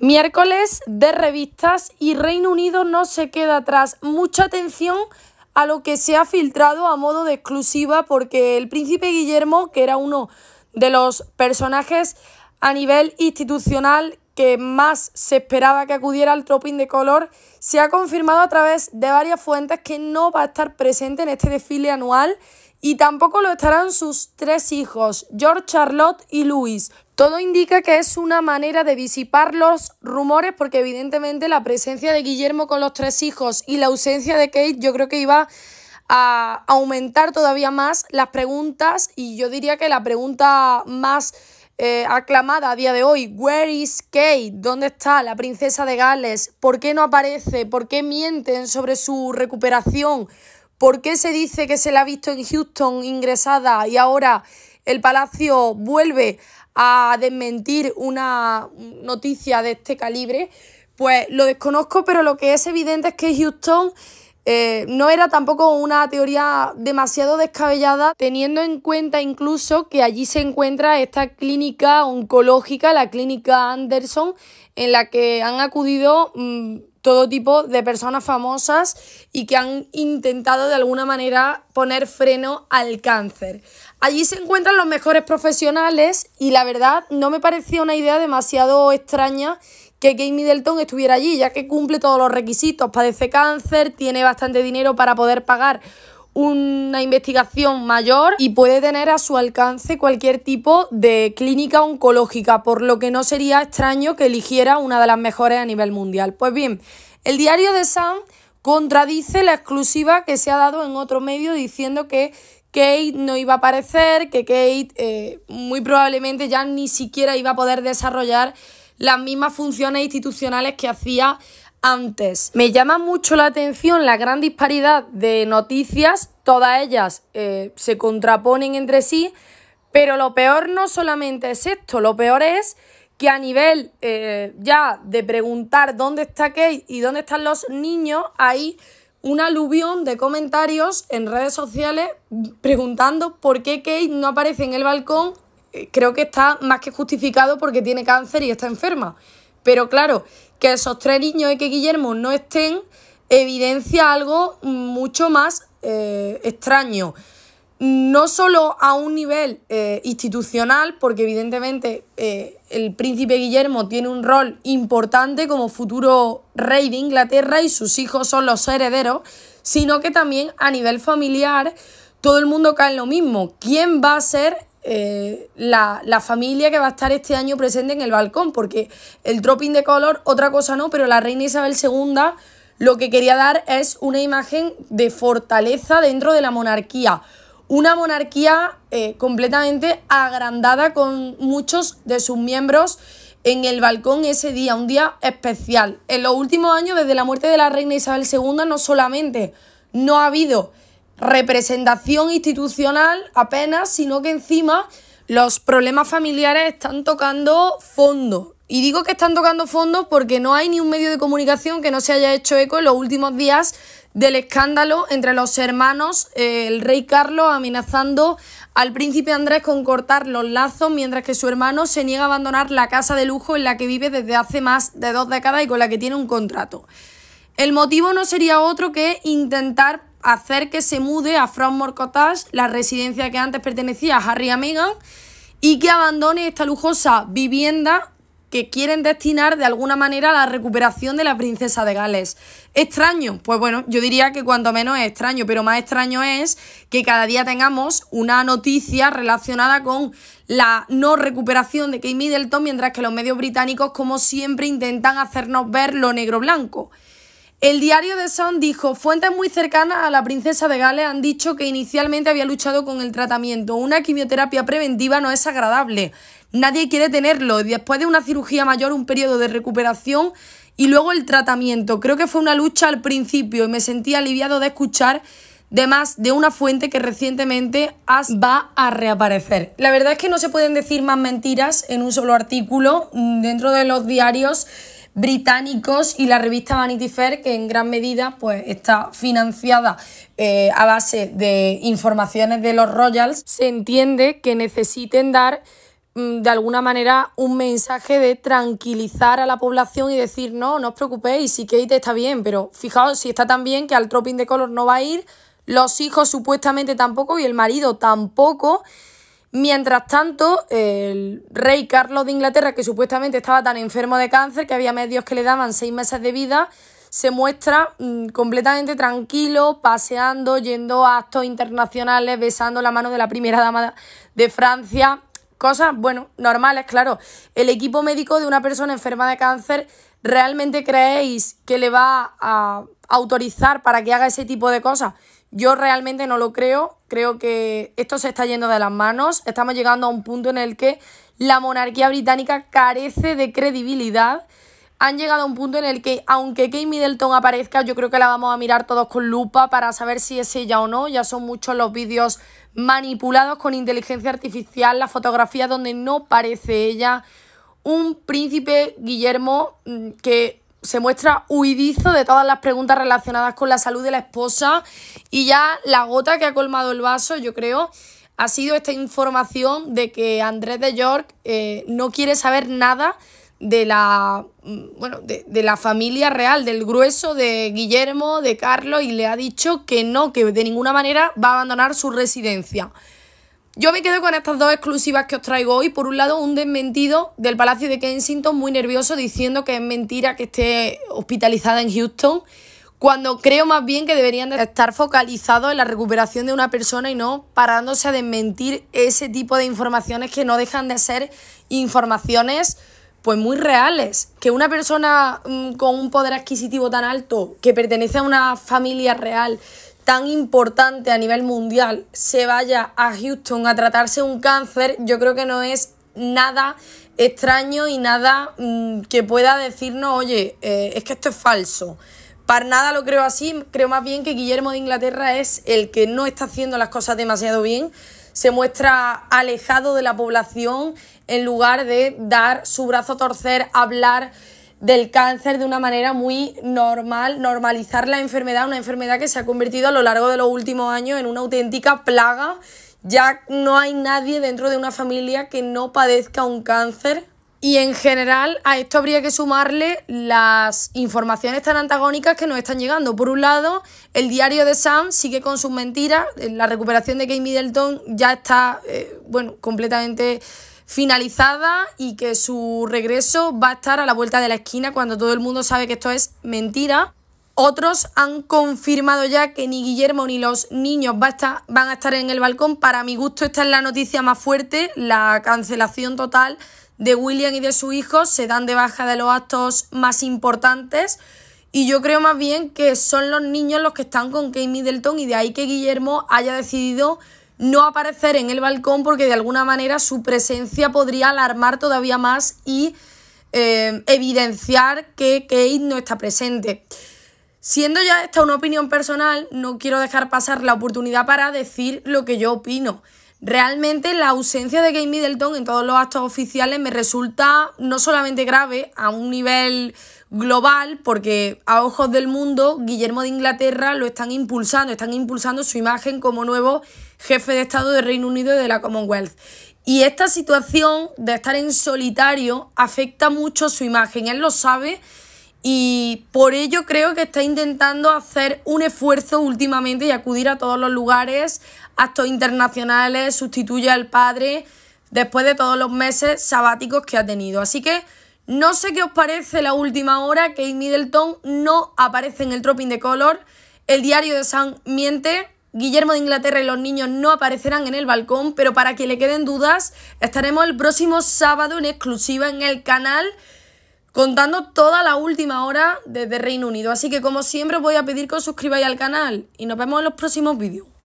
Miércoles de revistas y Reino Unido no se queda atrás. Mucha atención a lo que se ha filtrado a modo de exclusiva porque el príncipe Guillermo, que era uno de los personajes a nivel institucional que más se esperaba que acudiera al Tropín de Color, se ha confirmado a través de varias fuentes que no va a estar presente en este desfile anual y tampoco lo estarán sus tres hijos, George, Charlotte y Louis. Todo indica que es una manera de disipar los rumores porque evidentemente la presencia de Guillermo con los tres hijos y la ausencia de Kate yo creo que iba a aumentar todavía más las preguntas y yo diría que la pregunta más eh, aclamada a día de hoy, Where is Kate? ¿Dónde está la princesa de Gales? ¿Por qué no aparece? ¿Por qué mienten sobre su recuperación? ¿Por qué se dice que se la ha visto en Houston ingresada y ahora el palacio vuelve a desmentir una noticia de este calibre, pues lo desconozco, pero lo que es evidente es que Houston eh, no era tampoco una teoría demasiado descabellada, teniendo en cuenta incluso que allí se encuentra esta clínica oncológica, la clínica Anderson, en la que han acudido mm, todo tipo de personas famosas y que han intentado de alguna manera poner freno al cáncer. Allí se encuentran los mejores profesionales y la verdad no me parecía una idea demasiado extraña que Kate Middleton estuviera allí, ya que cumple todos los requisitos, padece cáncer, tiene bastante dinero para poder pagar una investigación mayor y puede tener a su alcance cualquier tipo de clínica oncológica, por lo que no sería extraño que eligiera una de las mejores a nivel mundial. Pues bien, el diario de Sam contradice la exclusiva que se ha dado en otro medio diciendo que Kate no iba a aparecer, que Kate eh, muy probablemente ya ni siquiera iba a poder desarrollar las mismas funciones institucionales que hacía antes. Me llama mucho la atención la gran disparidad de noticias, todas ellas eh, se contraponen entre sí, pero lo peor no solamente es esto, lo peor es que a nivel eh, ya de preguntar dónde está Kate y dónde están los niños, hay un aluvión de comentarios en redes sociales preguntando por qué Kate no aparece en el balcón. Eh, creo que está más que justificado porque tiene cáncer y está enferma. Pero claro, que esos tres niños y que Guillermo no estén evidencia algo mucho más eh, extraño. No solo a un nivel eh, institucional, porque evidentemente eh, el príncipe Guillermo tiene un rol importante como futuro rey de Inglaterra y sus hijos son los herederos, sino que también a nivel familiar todo el mundo cae en lo mismo. ¿Quién va a ser la, familia que va a estar este año presente en el balcón, porque el dropping de color, otra cosa no, pero la reina Isabel II lo que quería dar es una imagen de fortaleza dentro de la monarquía. Una monarquía eh, completamente agrandada con muchos de sus miembros en el balcón ese día, un día especial. En los últimos años, desde la muerte de la reina Isabel II, no solamente no ha habido representación institucional apenas, sino que encima los problemas familiares están tocando fondo. Y digo que están tocando fondo porque no hay ni un medio de comunicación que no se haya hecho eco en los últimos días del escándalo entre los hermanos, eh, el rey Carlos amenazando al príncipe Andrés con cortar los lazos mientras que su hermano se niega a abandonar la casa de lujo en la que vive desde hace más de dos décadas y con la que tiene un contrato. El motivo no sería otro que intentar hacer que se mude a Frogmore Cottage, la residencia que antes pertenecía a Harry y a Meghan, y que abandone esta lujosa vivienda que quieren destinar de alguna manera a la recuperación de la princesa de Gales. ¿Extraño? Pues bueno, yo diría que cuanto menos es extraño, pero más extraño es que cada día tengamos una noticia relacionada con la no recuperación de Kate Middleton, mientras que los medios británicos, como siempre, intentan hacernos ver lo negro-blanco. El diario de Sun dijo, fuentes muy cercanas a la princesa de Gales han dicho que inicialmente había luchado con el tratamiento. Una quimioterapia preventiva no es agradable. Nadie quiere tenerlo. Después de una cirugía mayor, un periodo de recuperación y luego el tratamiento. Creo que fue una lucha al principio y me sentí aliviado de escuchar de más de una fuente que recientemente va a reaparecer. La verdad es que no se pueden decir más mentiras en un solo artículo mm, dentro de los diarios británicos y la revista Vanity Fair, que en gran medida pues, está financiada eh, a base de informaciones de los Royals, se entiende que necesiten dar mm, de alguna manera un mensaje de tranquilizar a la población y decir, no, no os preocupéis, si Kate está bien, pero fijaos si está tan bien que al Tropping de Color no va a ir, los hijos supuestamente tampoco y el marido tampoco. Mientras tanto, el rey Carlos de Inglaterra, que supuestamente estaba tan enfermo de cáncer que había medios que le daban seis meses de vida, se muestra mm, completamente tranquilo, paseando, yendo a actos internacionales, besando la mano de la primera dama de Francia. Cosas, bueno, normales, claro. El equipo médico de una persona enferma de cáncer, ¿realmente creéis que le va a autorizar para que haga ese tipo de cosas. Yo realmente no lo creo, creo que esto se está yendo de las manos, estamos llegando a un punto en el que la monarquía británica carece de credibilidad. Han llegado a un punto en el que, aunque Kate Middleton aparezca, yo creo que la vamos a mirar todos con lupa para saber si es ella o no. Ya son muchos los vídeos manipulados con inteligencia artificial, las fotografías donde no parece ella. Un príncipe Guillermo mm, que se muestra huidizo de todas las preguntas relacionadas con la salud de la esposa y ya la gota que ha colmado el vaso, yo creo, ha sido esta información de que Andrés de York eh, no quiere saber nada de la, mm, bueno, de, de la familia real, del grueso de Guillermo, de Carlos, y le ha dicho que no, que de ninguna manera va a abandonar su residencia. Yo me quedo con estas dos exclusivas que os traigo hoy. Por un lado, un desmentido del Palacio de Kensington muy nervioso diciendo que es mentira que esté hospitalizada en Houston, cuando creo más bien que deberían estar focalizados en la recuperación de una persona y no parándose a desmentir ese tipo de informaciones que no dejan de ser informaciones pues muy reales. Que una persona mm, con un poder adquisitivo tan alto, que pertenece a una familia real, tan importante a nivel mundial se vaya a Houston a tratarse un cáncer, yo creo que no es nada extraño y nada mm, que pueda decirnos, oye, eh, es que esto es falso. Para nada lo creo así, creo más bien que Guillermo de Inglaterra es el que no está haciendo las cosas demasiado bien, se muestra alejado de la población en lugar de dar su brazo a torcer, hablar del cáncer de una manera muy normal, normalizar la enfermedad, una enfermedad que se ha convertido a lo largo de los últimos años en una auténtica plaga. Ya no hay nadie dentro de una familia que no padezca un cáncer. Y en general a esto habría que sumarle las informaciones tan antagónicas que nos están llegando. Por un lado, el diario de Sam sigue con sus mentiras, la recuperación de Kate Middleton ya está, eh, bueno, completamente finalizada y que su regreso va a estar a la vuelta de la esquina cuando todo el mundo sabe que esto es mentira. Otros han confirmado ya que ni Guillermo ni los niños va a van a estar en el balcón. Para mi gusto esta es la noticia más fuerte, la cancelación total de William y de su hijo. Se dan de baja de los actos más importantes. Y yo creo más bien que son los niños los que están con Kate Middleton y de ahí que Guillermo haya decidido no aparecer en el balcón porque de alguna manera su presencia podría alarmar todavía más y eh, evidenciar que Kate no está presente. Siendo ya esta una opinión personal, no quiero dejar pasar la oportunidad para decir lo que yo opino. Realmente la ausencia de Kate Middleton en todos los actos oficiales me resulta no solamente grave a un nivel global, porque a ojos del mundo Guillermo de Inglaterra lo están impulsando, están impulsando su imagen como nuevo jefe de Estado de Reino Unido y de la Commonwealth. Y esta situación de estar en solitario afecta mucho su imagen, él lo sabe y por ello creo que está intentando hacer un esfuerzo últimamente y acudir a todos los lugares, actos internacionales, sustituye al padre después de todos los meses sabáticos que ha tenido. Así que no sé qué os parece la última hora, que Middleton no aparece en el Tropping de Color, el diario de San miente Guillermo de Inglaterra y los niños no aparecerán en el balcón, pero para que le queden dudas, estaremos el próximo sábado en exclusiva en el canal contando toda la última hora desde Reino Unido. Así que como siempre os voy a pedir que os suscribáis al canal y nos vemos en los próximos vídeos.